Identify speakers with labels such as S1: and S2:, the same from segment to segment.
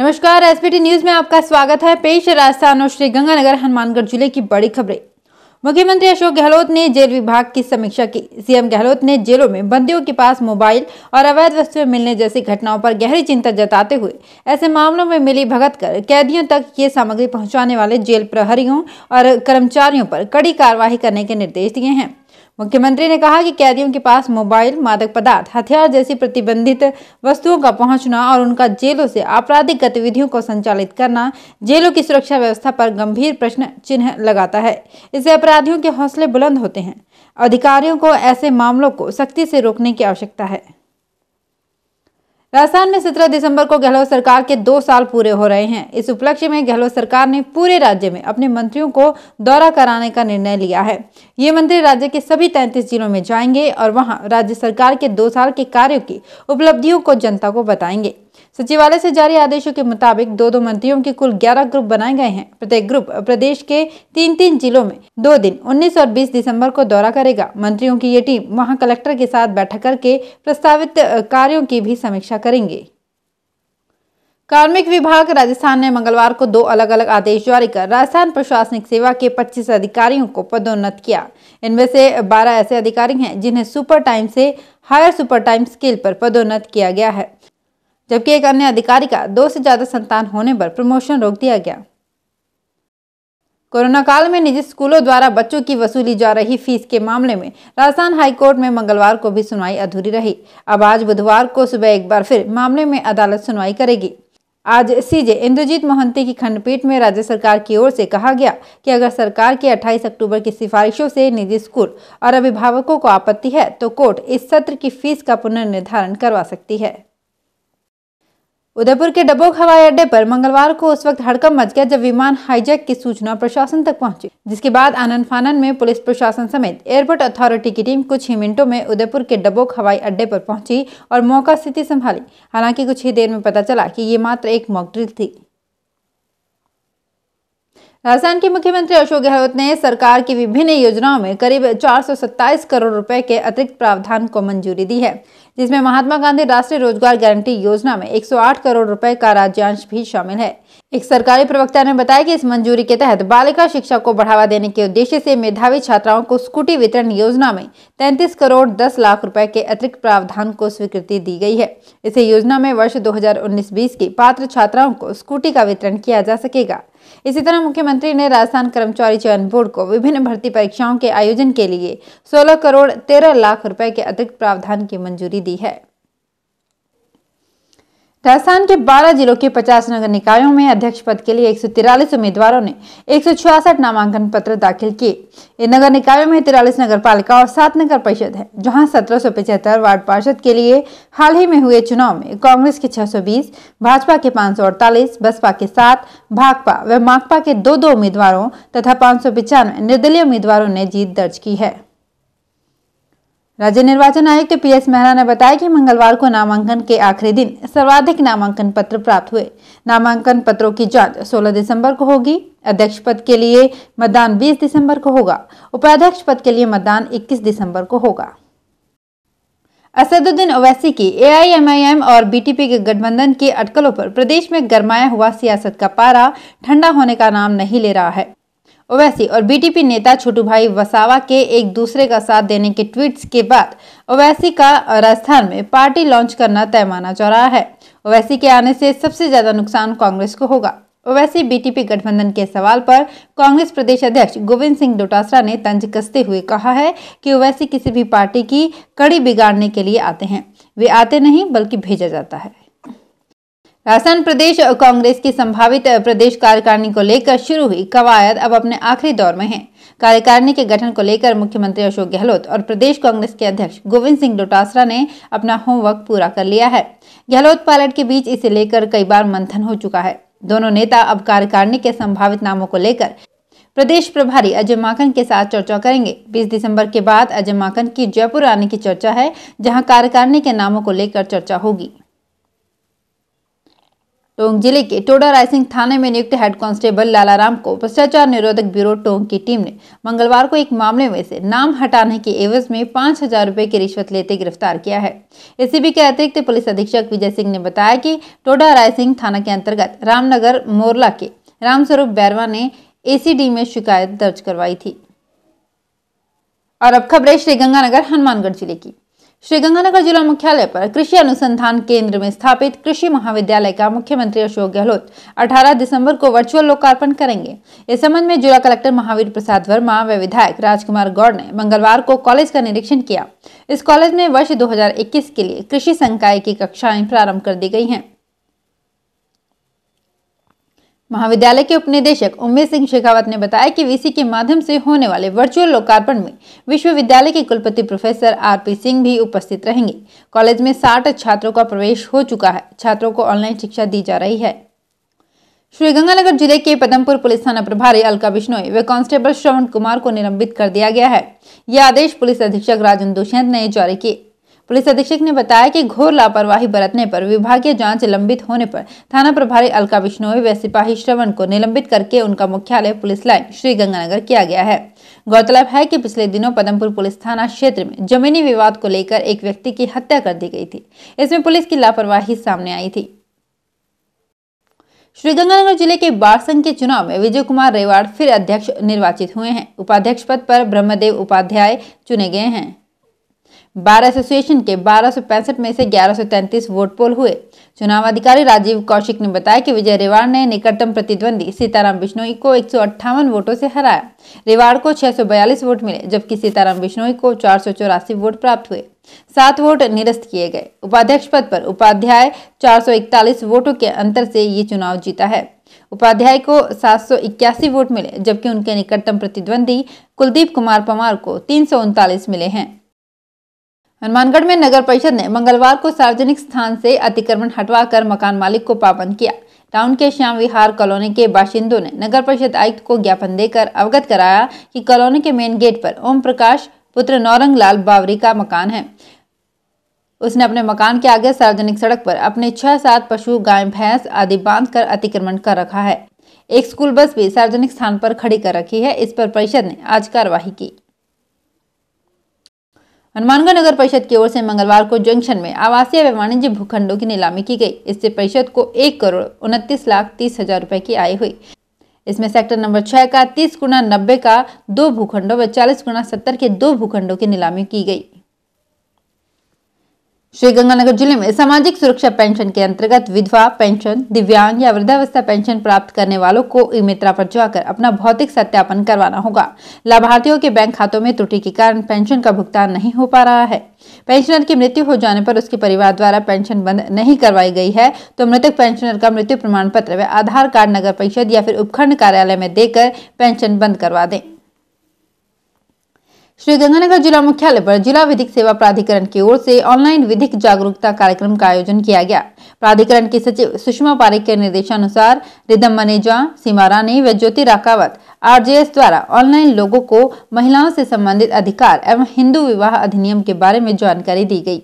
S1: नमस्कार SPT news में आपका स्वागत है पेश राजस्थान और श्री गंगानगर हनुमानगढ़ जिले की बड़ी खबरें मुख्यमंत्री अशोक गहलोत ने जेल विभाग की समीक्षा की सीएम गहलोत ने जेलों में बंदियों के पास मोबाइल और अवैध वस्तुएं मिलने जैसी घटनाओं पर गहरी चिंता जताते हुए ऐसे मामलों में मिली भगत कर कैदियों तक ये सामग्री पहुंचाने वाले जेल प्रहरियों और कर्मचारियों पर कड़ी कार्रवाई करने के निर्देश दिए हैं मुख्यमंत्री ने कहा कि कैदियों के पास मोबाइल मादक पदार्थ हथियार जैसी प्रतिबंधित वस्तुओं का पहुंचना और उनका जेलों से आपराधिक गतिविधियों को संचालित करना जेलों की सुरक्षा व्यवस्था पर गंभीर प्रश्न चिन्ह लगाता है इससे अपराधियों के हौसले बुलंद होते हैं अधिकारियों को ऐसे मामलों को सख्ती से रोकने की आवश्यकता है राजस्थान में 17 दिसंबर को गहलोत सरकार के दो साल पूरे हो रहे हैं इस उपलक्ष्य में गहलोत सरकार ने पूरे राज्य में अपने मंत्रियों को दौरा कराने का निर्णय लिया है ये मंत्री राज्य के सभी 33 जिलों में जाएंगे और वहां राज्य सरकार के दो साल के कार्यों की उपलब्धियों को जनता को बताएंगे सचिवालय से जारी आदेशों के मुताबिक दो दो मंत्रियों के कुल 11 ग्रुप बनाए गए हैं प्रत्येक ग्रुप प्रदेश के तीन तीन जिलों में दो दिन 19 और 20 दिसंबर को दौरा करेगा मंत्रियों की ये टीम वहां कलेक्टर के साथ बैठक करके प्रस्तावित कार्यों की भी समीक्षा करेंगे कार्मिक विभाग राजस्थान ने मंगलवार को दो अलग अलग आदेश जारी कर राजस्थान प्रशासनिक सेवा के 25 अधिकारियों को पदोन्नत किया इनमें से 12 ऐसे अधिकारी हैं जिन्हें सुपर टाइम से हायर सुपर टाइम स्केल पर पदोन्नत किया गया है जबकि एक अन्य अधिकारी का दो से ज़्यादा संतान होने पर प्रमोशन रोक दिया गया कोरोना काल में निजी स्कूलों द्वारा बच्चों की वसूली जा रही फीस के मामले में राजस्थान हाईकोर्ट में मंगलवार को भी सुनवाई अधूरी रही अब आज बुधवार को सुबह एक बार फिर मामले में अदालत सुनवाई करेगी आज सीजे इंद्रजीत मोहंती की खंडपीठ में राज्य सरकार की ओर से कहा गया कि अगर सरकार की 28 अक्टूबर की सिफारिशों से निजी स्कूल और अभिभावकों को आपत्ति है तो कोर्ट इस सत्र की फीस का पुनर्निर्धारण करवा सकती है उदयपुर के डबोक हवाई अड्डे पर मंगलवार को उस वक्त हड़कम मच गया जब विमान हाईजैक की सूचना प्रशासन तक पहुंची जिसके बाद आनंद फानन में पुलिस प्रशासन समेत एयरपोर्ट अथॉरिटी की टीम कुछ ही मिनटों में उदयपुर के डबोक हवाई अड्डे पर पहुंची और मौका स्थिति संभाली हालांकि कुछ ही देर में पता चला कि ये मात्र एक मॉकड्रिल थी राजस्थान के मुख्यमंत्री अशोक गहलोत ने सरकार की विभिन्न योजनाओं में करीब चार करोड़ रुपए के अतिरिक्त प्रावधान को मंजूरी दी है जिसमें महात्मा गांधी राष्ट्रीय रोजगार गारंटी योजना में 108 करोड़ रुपए का राज्यांश भी शामिल है एक सरकारी प्रवक्ता ने बताया कि इस मंजूरी के तहत बालिका शिक्षा को बढ़ावा देने के उद्देश्य से मेधावी छात्राओं को स्कूटी वितरण योजना में 33 करोड़ 10 लाख रुपए के अतिरिक्त प्रावधान को स्वीकृति दी गई है इसे योजना में वर्ष दो हजार की पात्र छात्राओं को स्कूटी का वितरण किया जा सकेगा इसी तरह मुख्यमंत्री ने राजस्थान कर्मचारी चयन बोर्ड को विभिन्न भर्ती परीक्षाओं के आयोजन के लिए सोलह करोड़ तेरह लाख रुपए के अतिरिक्त प्रावधान की मंजूरी दी है राजस्थान के 12 जिलों के 50 नगर निकायों में अध्यक्ष पद के लिए एक उम्मीदवारों ने एक नामांकन पत्र दाखिल किए इन नगर निकायों में तिरालीस नगर पालिका और सात नगर परिषद है जहां सत्रह वार्ड पार्षद के लिए हाल ही में हुए चुनाव में कांग्रेस के 620, भाजपा के पाँच बसपा के सात भाकपा व माकपा के दो दो उम्मीदवारों तथा पाँच निर्दलीय उम्मीदवारों ने जीत दर्ज की है राज्य निर्वाचन आयुक्त पी एस मेहरा ने बताया कि मंगलवार को नामांकन के आखिरी दिन सर्वाधिक नामांकन पत्र प्राप्त हुए नामांकन पत्रों की जांच 16 दिसंबर को होगी अध्यक्ष पद के लिए मतदान 20 दिसंबर को होगा उपाध्यक्ष पद के लिए मतदान 21 दिसंबर को होगा असदुद्दीन ओवैसी की एआईएमआईएम और बीटीपी के गठबंधन की अटकलों पर प्रदेश में गरमाया हुआ सियासत का पारा ठंडा होने का नाम नहीं ले रहा है ओवैसी और बीटीपी नेता छोटू भाई वसावा के एक दूसरे का साथ देने के ट्वीट्स के बाद ओवैसी का राजस्थान में पार्टी लॉन्च करना तय माना जा रहा है ओवैसी के आने से सबसे ज्यादा नुकसान कांग्रेस को होगा ओवैसी बीटीपी गठबंधन के सवाल पर कांग्रेस प्रदेश अध्यक्ष गोविंद सिंह डोटासरा ने तंज कसते हुए कहा है कि ओवैसी किसी भी पार्टी की कड़ी बिगाड़ने के लिए आते हैं वे आते नहीं बल्कि भेजा जाता है राजस्थान प्रदेश कांग्रेस की संभावित प्रदेश कार्यकारिणी को लेकर शुरू हुई कवायद अब अपने आखिरी दौर में है कार्यकारिणी के गठन को लेकर मुख्यमंत्री अशोक गहलोत और प्रदेश कांग्रेस के अध्यक्ष गोविंद सिंह डोटासरा ने अपना होमवर्क पूरा कर लिया है गहलोत पायलट के बीच इसे लेकर कई बार मंथन हो चुका है दोनों नेता अब कार्यकारिणी के संभावित नामों को लेकर प्रदेश प्रभारी अजय माकन के साथ चर्चा करेंगे 20 दिसंबर के बाद अजय माकन की जयपुर आने की चर्चा है जहां कार्यकारिणी के नामों को लेकर चर्चा होगी टोंक जिले के टोडा रायसिंह थाने में नियुक्त हेड कांस्टेबल लालाराम को भ्रष्टाचार निरोधक ब्यूरो टोंक की टीम ने मंगलवार को एक मामले में से नाम हटाने के एवज में पाँच हजार रुपये की रिश्वत लेते गिरफ्तार किया है एसीबी के अतिरिक्त पुलिस अधीक्षक विजय सिंह ने बताया कि टोडा रायसिंह थाना के अंतर्गत रामनगर मोरला के रामस्वरूप बैरवा ने एसीडी में शिकायत दर्ज करवाई थी और अब खबरें श्रीगंगानगर हनुमानगढ़ जिले की श्रीगंगानगर जिला मुख्यालय पर कृषि अनुसंधान केंद्र में स्थापित कृषि महाविद्यालय का मुख्यमंत्री अशोक गहलोत 18 दिसंबर को वर्चुअल लोकार्पण करेंगे इस संबंध में जिला कलेक्टर महावीर प्रसाद वर्मा व विधायक राजकुमार गौड़ ने मंगलवार को कॉलेज का निरीक्षण किया इस कॉलेज में वर्ष दो के लिए कृषि संकाय की कक्षाएं प्रारंभ कर दी गई है महाविद्यालय के उपनिदेशक उमेश सिंह शेखावत ने बताया कि वीसी के माध्यम से होने वाले वर्चुअल लोकार्पण में विश्वविद्यालय के कुलपति प्रोफेसर आरपी सिंह भी उपस्थित रहेंगे कॉलेज में साठ छात्रों का प्रवेश हो चुका है छात्रों को ऑनलाइन शिक्षा दी जा रही है श्रीगंगानगर जिले के पदमपुर पुलिस थाना प्रभारी अलका बिश्नोई व कांस्टेबल श्रवण कुमार को निलंबित कर दिया गया है यह आदेश पुलिस अधीक्षक राजन दुष्यंत ने जारी किए पुलिस अधीक्षक ने बताया कि घोर लापरवाही बरतने पर विभागीय जांच लंबित होने पर थाना प्रभारी अलका बिश्नोई व सिपाही श्रवण को निलंबित करके उनका मुख्यालय पुलिस लाइन श्री गंगानगर किया गया है गौरतलब है कि पिछले दिनों पदमपुर पुलिस थाना क्षेत्र में जमीनी विवाद को लेकर एक व्यक्ति की हत्या कर दी गई थी इसमें पुलिस की लापरवाही सामने आई थी श्रीगंगानगर जिले के बारसंग के चुनाव में विजय कुमार रेवाड़ फिर अध्यक्ष निर्वाचित हुए हैं उपाध्यक्ष पद पर ब्रह्मदेव उपाध्याय चुने गए हैं बार एसोसिएशन के बारह में से ग्यारह वोट पोल हुए चुनाव अधिकारी राजीव कौशिक ने बताया कि विजय रेवाड़ ने निकटतम प्रतिद्वंदी सीताराम बिश्नोई को एक वोटों से हराया रेवाड़ को 642 वोट मिले जबकि सीताराम बिश्नोई को चार वोट प्राप्त हुए सात वोट निरस्त किए गए उपाध्यक्ष पद पर उपाध्याय चार वोटों के अंतर से ये चुनाव जीता है उपाध्याय को सात वोट मिले जबकि उनके निकटतम प्रतिद्वंदी कुलदीप कुमार पवार को तीन मिले हैं हनुमानगढ़ में नगर परिषद ने मंगलवार को सार्वजनिक स्थान से अतिक्रमण हटवाकर मकान मालिक को पाबंद किया टाउन के श्याम विहार कॉलोनी के बाशिंदों ने नगर परिषद आयुक्त को ज्ञापन देकर अवगत कराया कि कॉलोनी के मेन गेट पर ओम प्रकाश पुत्र नौरंग लाल बावरी का मकान है उसने अपने मकान के आगे सार्वजनिक सड़क पर अपने छह सात पशु गाय भैंस आदि बांध कर अतिक्रमण कर रखा है एक स्कूल बस भी सार्वजनिक स्थान पर खड़ी कर रखी है इस पर परिषद ने आज कार्यवाही की हनुमानगढ़ नगर परिषद की ओर से मंगलवार को जंक्शन में आवासीय व वाणिज्य भूखंडों की नीलामी की गई इससे परिषद को एक करोड़ उनतीस लाख तीस हजार रुपए की आय हुई इसमें सेक्टर नंबर छह का तीस गुना नब्बे का दो भूखंडों व चालीस गुना सत्तर के दो भूखंडों की नीलामी की गई श्रीगंगानगर जिले में सामाजिक सुरक्षा पेंशन के अंतर्गत विधवा पेंशन दिव्यांग या वृद्धावस्था पेंशन प्राप्त करने वालों को ई मित्रा पर जाकर अपना भौतिक सत्यापन करवाना होगा लाभार्थियों के बैंक खातों में त्रुटि के कारण पेंशन का भुगतान नहीं हो पा रहा है पेंशनर की मृत्यु हो जाने पर उसके परिवार द्वारा पेंशन बंद नहीं करवाई गई है तो मृतक पेंशनर का मृत्यु प्रमाण पत्र व आधार कार्ड नगर परिषद या फिर उपखंड कार्यालय में देकर पेंशन बंद करवा दें श्रीगंगानगर जिला मुख्यालय पर जिला विधिक सेवा प्राधिकरण की ओर से ऑनलाइन विधिक जागरूकता कार्यक्रम का आयोजन किया गया प्राधिकरण की सचिव सुषमा पारिक के निर्देशानुसार रिदम मनेजा सीमा रानी व ज्योति राकावत आरजेएस द्वारा ऑनलाइन लोगों को महिलाओं से संबंधित अधिकार एवं हिंदू विवाह अधिनियम के बारे में जानकारी दी गई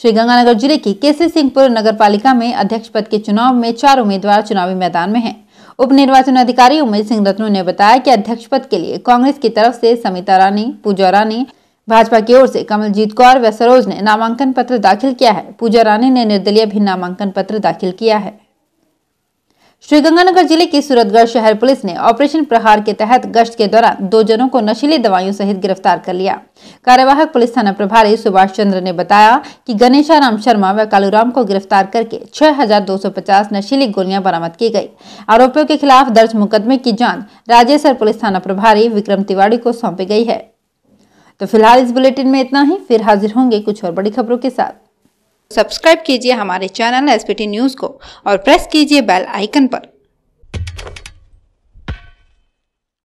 S1: श्रीगंगानगर जिले की केसी सिंहपुर नगर पालिका में अध्यक्ष पद के चुनाव में चार उम्मीदवार चुनावी मैदान में हैं उप निर्वाचन अधिकारी उमेश सिंह रत्नू ने बताया कि अध्यक्ष पद के लिए कांग्रेस की तरफ से समिता रानी पूजा रानी भाजपा की ओर से कमलजीत कौर व सरोज ने नामांकन पत्र दाखिल किया है पूजा रानी ने निर्दलीय भी नामांकन पत्र दाखिल किया है श्रीगंगानगर जिले की सूरतगढ़ शहर पुलिस ने ऑपरेशन प्रहार के तहत गश्त के दौरान दो जनों को नशीली दवाइयों सहित गिरफ्तार कर लिया कार्यवाहक पुलिस थाना प्रभारी सुभाष चंद्र ने बताया कि गणेशाराम शर्मा व कालूराम को गिरफ्तार करके 6,250 नशीली गोलियां बरामद की गई आरोपियों के खिलाफ दर्ज मुकदमे की जाँच राजेसर पुलिस थाना प्रभारी विक्रम तिवाड़ी को सौंपी गई है तो फिलहाल इस बुलेटिन में इतना ही फिर हाजिर होंगे कुछ और बड़ी खबरों के साथ सब्सक्राइब कीजिए हमारे चैनल एस न्यूज़ को और प्रेस कीजिए बेल आइकन पर